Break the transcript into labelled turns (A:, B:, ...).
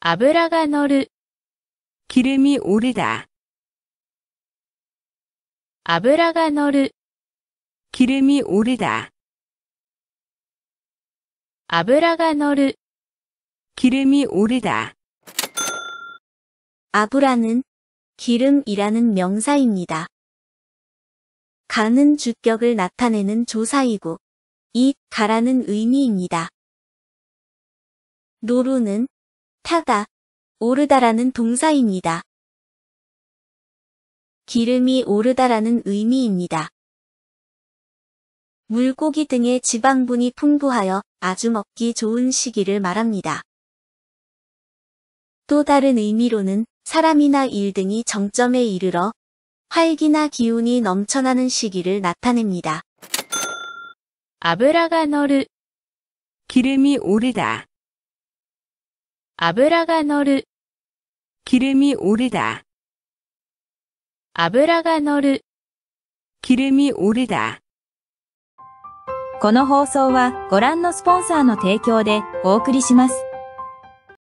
A: 아브라가 너르 기름이 오르다. 아브라가 너르 기름이 오르다.
B: 아브라가 너르 기름이 오르다. 아브라는 기름이라는 명사입니다. 가는 주격을 나타내는 조사이고 이 가라는 의미입니다. 노루는 타다, 오르다라는 동사입니다. 기름이 오르다라는 의미입니다. 물고기 등의 지방분이 풍부하여 아주
C: 먹기 좋은 시기를 말합니다. 또 다른 의미로는 사람이나 일 등이 정점에 이르러 활기나 기운이 넘쳐나는 시기를 나타냅니다. 아브라가 너르
A: 기름이 오르다 油が乗る。기름이오르 다。 油が乗る。기
B: 름이오르 다。 この放送はご覧のスポンサーの提供でお送りします。